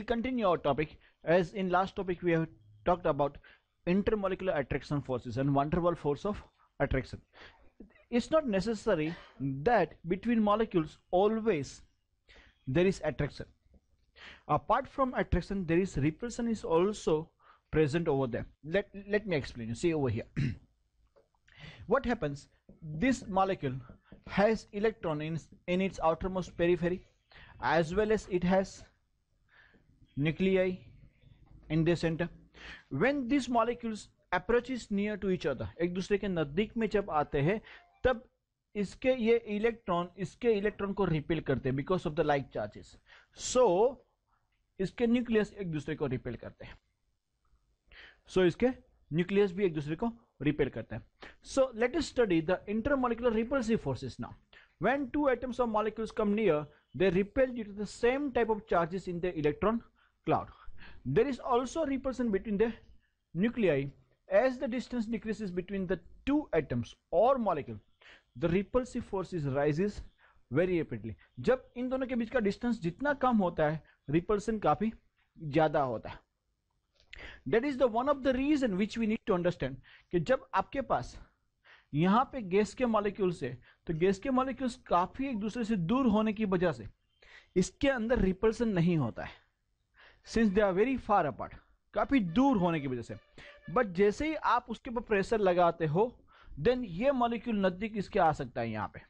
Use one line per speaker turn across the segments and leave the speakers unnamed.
we'll continue our topic as in last topic we have talked about intermolecular attraction forces and wonderful force of attraction it's not necessary that between molecules always there is attraction apart from attraction there is repulsion is also present over there let let me explain you see over here what happens this molecule has electrons in, in its outermost periphery as well as it has nuclei in the center when these molecules approaches near to each other ek dusre ke nazdik mein jab aate hain tab इसके ये electron इसके electron को repel करते हैं because of the like charges so इसके nucleus एक दूसरे को रिपेल करते हैं सो so, इसके न्यूक्लियस भी एक दूसरे को रिपेल करते हैं so let us study the inter intermolecular repulsive forces now when two atoms of molecules come near they repel due to the same type of charges in the electron cloud. There is also repulsion between the nuclei as the distance decreases between the two atoms or molecule the repulsive forces rises very rapidly. जब इन दोनों के बीच का distance जितना कम होता है repulsion काफी ज्यादा होता है That is the one of the reason which we need to understand कि जब आपके पास यहाँ पे गैस के मॉलिक्यूल्स है तो गैस के मॉलिक्यूल्स काफी एक दूसरे से दूर होने की वजह से इसके अंदर रिपल्सन नहीं होता है since they are very far apart काफ़ी दूर होने की वजह से बट जैसे ही आप उसके ऊपर प्रेशर लगाते हो देन ये मॉलिक्यूल नजदीक इसके आ सकता है यहाँ पे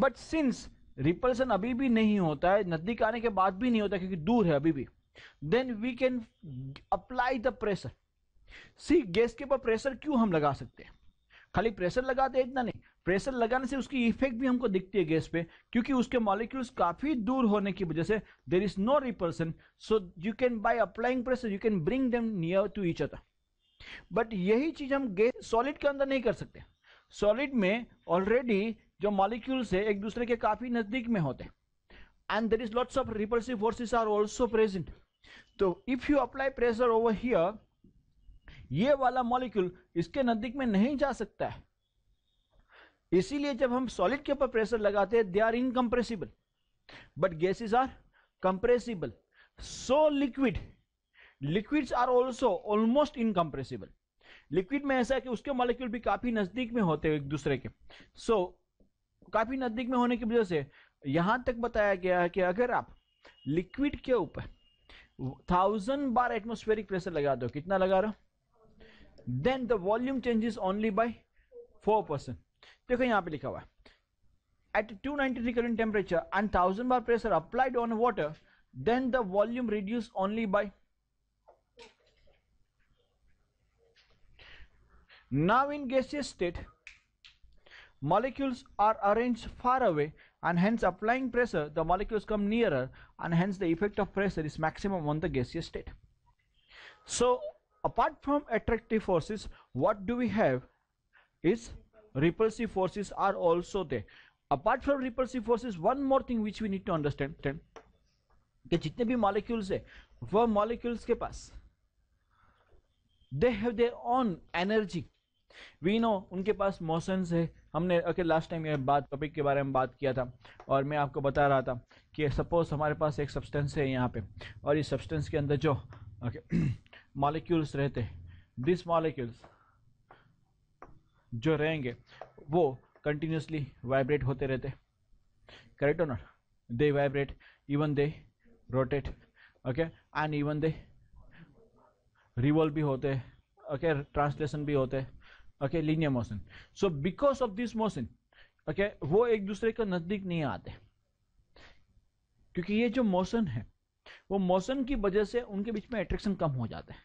बट सिंस रिपल्सन अभी भी नहीं होता है नजदीक आने के बाद भी नहीं होता क्योंकि दूर है अभी भी then we can apply the pressure see gas के ऊपर प्रेशर क्यों हम लगा सकते हैं खाली प्रेशर लगाते इतना नहीं प्रेशर लगाने से उसकी इफेक्ट भी हमको दिखती है गैस पे क्योंकि उसके मॉलिक्यूल्स काफी दूर होने की वजह से there is no repulsion so you can by applying pressure you can bring them near to each other but यही चीज हम गैस सॉलिड के अंदर नहीं कर सकते सॉलिड में ऑलरेडी जो मॉलिक्यूल्स है एक दूसरे के काफी नजदीक में होते हैं and there is lots of repulsive forces are also present तो if you apply pressure over here ये वाला मॉलिक्यूल इसके नजदीक में नहीं जा सकता है इसीलिए जब हम सॉलिड के ऊपर प्रेशर लगाते हैं they are incompressible but gases are compressible so liquid liquids are also almost incompressible liquid में ऐसा है कि उसके मॉलिक्यूल भी काफी नजदीक में होते हैं एक दूसरे के सो so, काफी नजदीक में होने की वजह से यहां तक बताया गया है कि अगर आप लिक्विड के ऊपर थाउजेंड बार एटमोस्फेरिक प्रेशर लगा दो कितना लगा रहा then the volume changes only by four percent देखो यहाँ पे लिखा हुआ है at 290 degree temperature and 1000 bar pressure applied on water then the volume reduced only by now in gaseous state molecules are arranged far away and hence applying pressure the molecules come nearer and hence the effect of pressure is maximum on the gaseous state so apart from attractive forces what do we have is repulsive forces are also there apart from repulsive forces one more thing which we need to understand then कि जितने भी molecules है वह molecules के पास they have their own energy we know उनके पास motions है हमने ओके लास्ट टाइम ये बात टॉपिक के बारे में बात किया था और मैं आपको बता रहा था कि सपोज हमारे पास एक सब्सटेंस है यहाँ पे और इस सब्सटेंस के अंदर जो ओके मॉलिक्यूल्स रहते हैं दिस मॉलिक्यूल्स जो रहेंगे वो कंटिन्यूसली वाइब्रेट होते रहते करेक्ट और they vibrate even they rotate okay and even they revolve भी होते ओके ट्रांसलेशन भी होते okay linear motion so because of this motion okay वो एक दूसरे के नज़दीक नहीं आते क्योंकि ये जो मोशन है वो मोशन की वजह से उनके बीच में अट्रैक्शन कम हो जाता है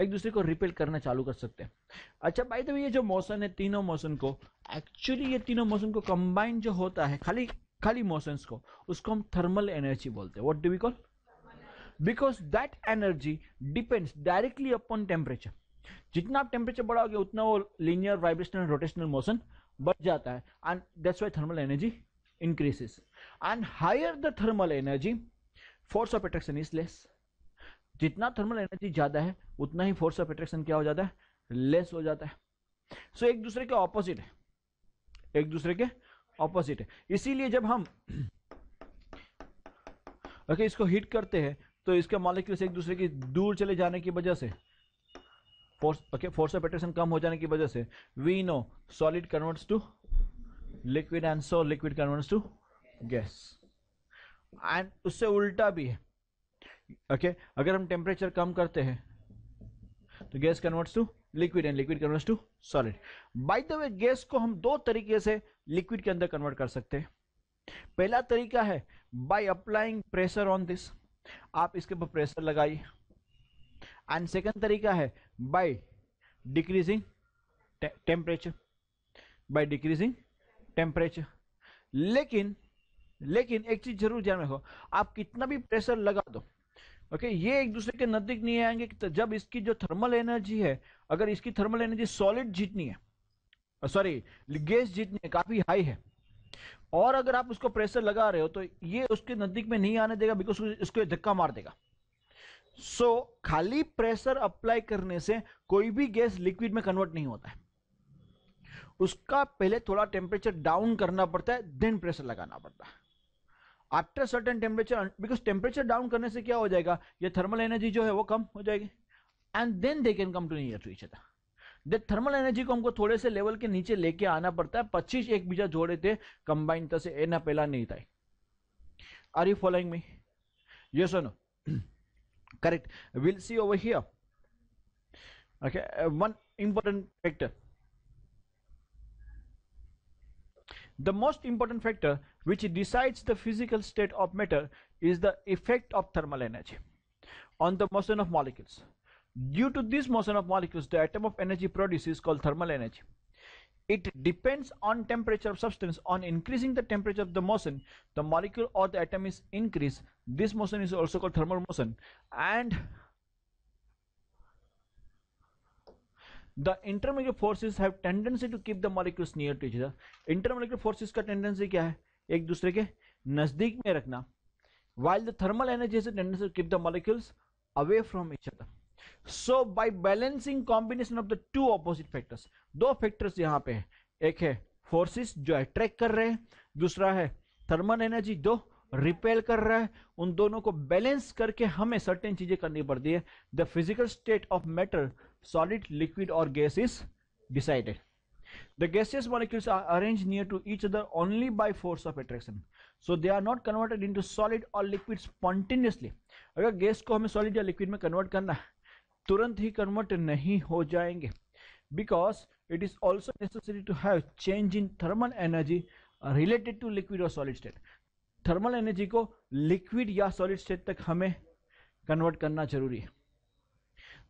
एक दूसरे को रिपेल करना चालू कर सकते हैं अच्छा भाई तो ये जो मौसम है तीनों मौसम को एक्चुअली ये तीनों मौसम को कंबाइन जो होता है खाली खाली मौसम को उसको हम थर्मल एनर्जी बोलते हैं what do we call because that energy depends directly upon temperature जितना आप टेम्परेचर बढ़ाओगे उतना वो लीनियर वाइब्रेशनल रोटेशनल मोशन बढ़ जाता है and that's why thermal energy increases and higher the thermal energy force of attraction is less जितना thermal energy ज्यादा है उतना ही फोर्स ऑफ अट्रैक्शन क्या हो जाता है लेस हो जाता है सो so, एक दूसरे के ऑपोजिट है एक दूसरे के ऑपोजिट है इसीलिए जब हम ओके okay, इसको हिट करते हैं तो इसके मॉलिक्यूल्स एक दूसरे की दूर चले जाने की वजह से force okay force of attraction कम हो जाने की वजह से we know solid converts to liquid and so liquid converts to gas and उससे उल्टा भी है ओके okay? अगर हम टेम्परेचर कम करते हैं तो gas converts to liquid and liquid converts to solid by the way gas को हम दो तरीके से लिक्विड के अंदर कन्वर्ट कर सकते हैं पहला तरीका है by applying pressure on this आप इसके ऊपर प्रेशर लगाइए एंड सेकंड तरीका है by decreasing temperature by decreasing temperature लेकिन लेकिन एक चीज जरूर ध्यान रखो आप कितना भी प्रेशर लगा दो ओके ये एक दूसरे के नजदीक नहीं आएंगे कि जब इसकी जो थर्मल एनर्जी है अगर इसकी थर्मल एनर्जी सॉलिड जीतनी है सॉरी गैस जीतनी है काफी हाई है और अगर आप उसको प्रेशर लगा रहे हो तो ये उसके नजदीक में नहीं आने देगा बिकॉज इसको धक्का मार देगा सो so, खाली प्रेशर अप्लाई करने से कोई भी गैस लिक्विड में कन्वर्ट नहीं होता है उसका पहले थोड़ा टेम्परेचर डाउन करना पड़ता है देन प्रेशर लगाना पड़ता है after certain temperature because temperature down करने से क्या हो जाएगा ये थर्मल एनर्जी जो है वो कम हो जाएगी and then they can come to near to each other the thermal energy को हमको थोड़े से लेवल के नीचे लेके आना पड़ता है पच्चीस एक बीजा जोड़े थे कंबाइन तसे तो एना पहला नहीं था आर यू फॉलोइंग मी ये सुनो correct will see over here okay one important factor The most important factor which decides the physical state of matter is the effect of thermal energy on the motion of molecules. Due to this motion of molecules, the atom of energy produced is called thermal energy. It depends on temperature of substance. On increasing the temperature of the motion, the molecule or the atom is increased. This motion is also called thermal motion. And the intermediate forces have tendency to keep the molecules near to each other intermolecular forces का tendency क्या है एक दूसरे के नजदीक में रखना while the thermal energy tendency to keep the molecules away from each other so by balancing combination of the two opposite factors दो फैक्टर्स यहां पे है एक है फोर्सेस जो अट्रैक्ट कर रहे हैं दूसरा है थर्मल एनर्जी जो रिपेल कर रहा है उन दोनों को बैलेंस करके हमें सर्टेन चीजें करनी पड़ती है the physical state of matter solid liquid or gas is decided the gaseous molecules are arranged near to each other only by force of attraction so they are not converted into solid or liquid spontaneously agar gas ko hame solid ya liquid mein convert karna है तुरंत ही convert नहीं हो जाएंगे because it is also necessary to have change in thermal energy related to liquid और solid state thermal energy को liquid या solid state तक हमें कन्वर्ट करना जरूरी है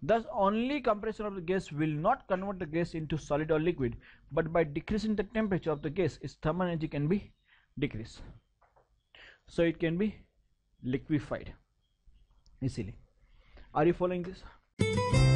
Thus only compression of the gas will not convert the gas into solid or liquid but by decreasing the temperature of the gas its thermal energy can be decreased. So it can be liquefied easily. Are you following this?